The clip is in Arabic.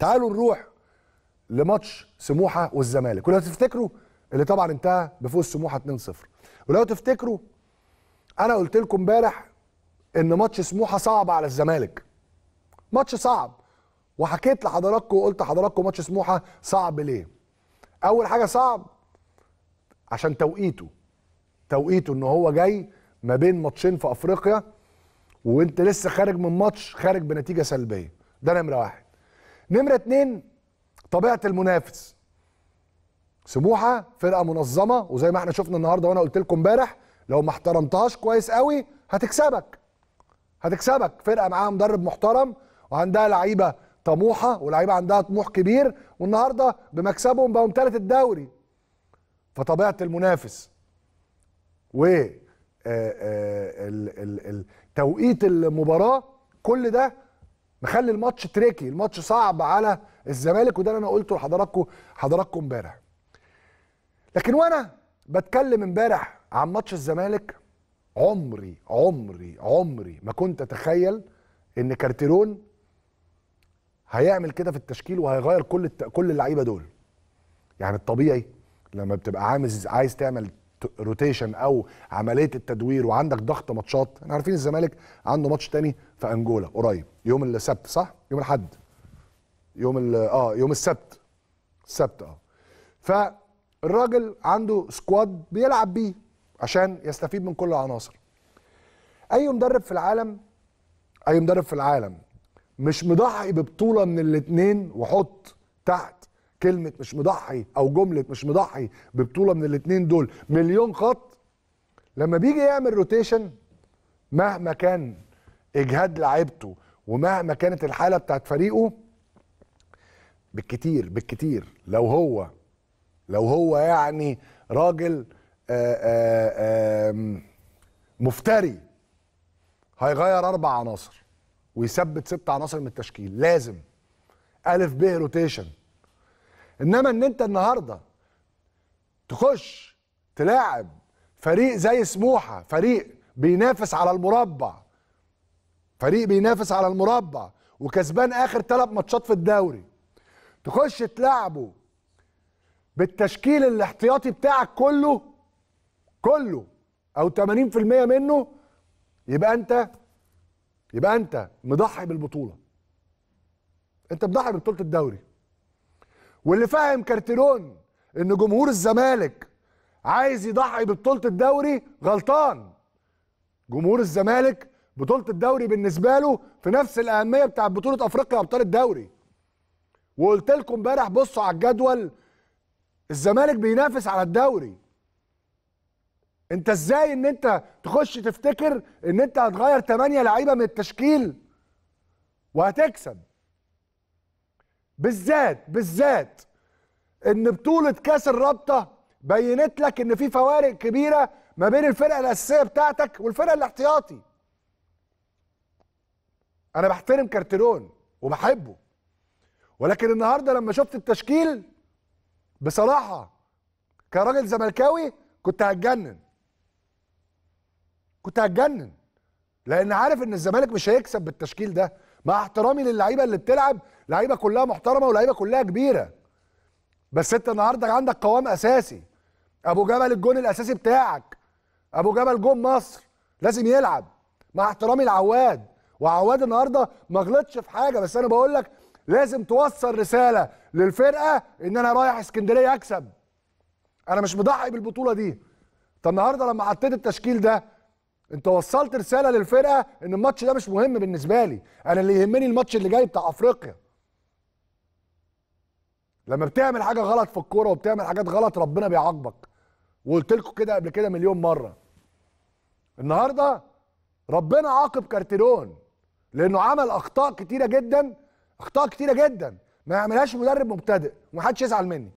تعالوا نروح لماتش سموحه والزمالك ولو تفتكروا اللي طبعا انتهى بفوز سموحه 2-0 ولو تفتكروا انا قلت لكم امبارح ان ماتش سموحه صعب على الزمالك ماتش صعب وحكيت لحضراتكم وقلت لحضراتكم ماتش سموحه صعب ليه اول حاجه صعب عشان توقيته توقيته ان هو جاي ما بين ماتشين في افريقيا وانت لسه خارج من ماتش خارج بنتيجه سلبيه ده نمره واحد نمره اتنين طبيعه المنافس سموحه فرقه منظمه وزي ما احنا شفنا النهارده وانا قلت لكم امبارح لو ما احترمتهاش كويس قوي هتكسبك هتكسبك فرقه معاها مدرب محترم وعندها لعيبه طموحه ولعيبه عندها طموح كبير والنهارده بمكسبهم بقوا ثالث الدوري فطبيعه المنافس و آه، آه، توقيت المباراه كل ده نخلي الماتش تريكي الماتش صعب على الزمالك وده اللي انا قلته لحضراتكم حضراتكم امبارح لكن وانا بتكلم امبارح عن ماتش الزمالك عمري عمري عمري ما كنت اتخيل ان كارتيرون هيعمل كده في التشكيل وهيغير كل الت... كل اللعيبه دول يعني الطبيعي لما بتبقى عايز عايز تعمل روتيشن او عمليه التدوير وعندك ضغط ماتشات احنا عارفين الزمالك عنده ماتش تاني في انجولا قريب يوم السبت صح يوم الاحد يوم اه يوم السبت السبت اه فالراجل عنده سكواد بيلعب بيه عشان يستفيد من كل العناصر اي مدرب في العالم اي مدرب في العالم مش مضحي ببطوله من الاثنين وحط تحت كلمه مش مضحي او جمله مش مضحي ببطوله من الاثنين دول مليون خط لما بيجي يعمل روتيشن مهما كان اجهاد لعيبته ومهما كانت الحاله بتاعت فريقه بالكتير بالكتير لو هو لو هو يعني راجل آآ آه، آآ آه، مفتري هيغير اربع عناصر ويثبت ست عناصر من التشكيل لازم الف ب روتيشن انما ان انت النهارده تخش تلاعب فريق زي سموحه فريق بينافس على المربع فريق بينافس على المربع وكسبان اخر ثلاث ماتشات في الدوري تخش تلعبه بالتشكيل الاحتياطي بتاعك كله كله او 80% منه يبقى انت يبقى انت مضحي بالبطوله انت مضحي ببطوله الدوري واللي فاهم كارتيرون ان جمهور الزمالك عايز يضحي ببطوله الدوري غلطان جمهور الزمالك بطوله الدوري بالنسبه له في نفس الاهميه بتاع بطوله افريقيا ابطال الدوري وقلت لكم امبارح بصوا على الجدول الزمالك بينافس على الدوري انت ازاي ان انت تخش تفتكر ان انت هتغير 8 لعيبه من التشكيل وهتكسب بالذات بالذات ان بطوله كاس الرابطه بينت لك ان في فوارق كبيره ما بين الفرقه الاساسيه بتاعتك والفرقه الاحتياطي انا بحترم كارتيرون وبحبه ولكن النهارده لما شفت التشكيل بصراحه كراجل زملكاوي كنت هتجنن كنت هتجنن لان عارف ان الزمالك مش هيكسب بالتشكيل ده مع احترامي للعيبه اللي بتلعب لعيبه كلها محترمه ولعيبه كلها كبيره بس انت النهارده عندك قوام اساسي ابو جبل الجون الاساسي بتاعك ابو جبل جون مصر لازم يلعب مع احترامي لعواد وعواد النهارده ما غلطش في حاجه بس انا بقول لك لازم توصل رساله للفرقه ان انا رايح اسكندريه اكسب انا مش مضحي بالبطوله دي طب النهارده لما حطيت التشكيل ده انت وصلت رساله للفرقه ان الماتش ده مش مهم بالنسبه لي انا اللي يهمني الماتش اللي جاي بتاع افريقيا لما بتعمل حاجه غلط في الكوره وبتعمل حاجات غلط ربنا بيعاقبك وقلت لكم كده قبل كده مليون مره النهارده ربنا عاقب كارتيرون لانه عمل اخطاء كتيره جدا اخطاء كتيره جدا ما يعملهاش مدرب مبتدئ ومحدش يزعل مني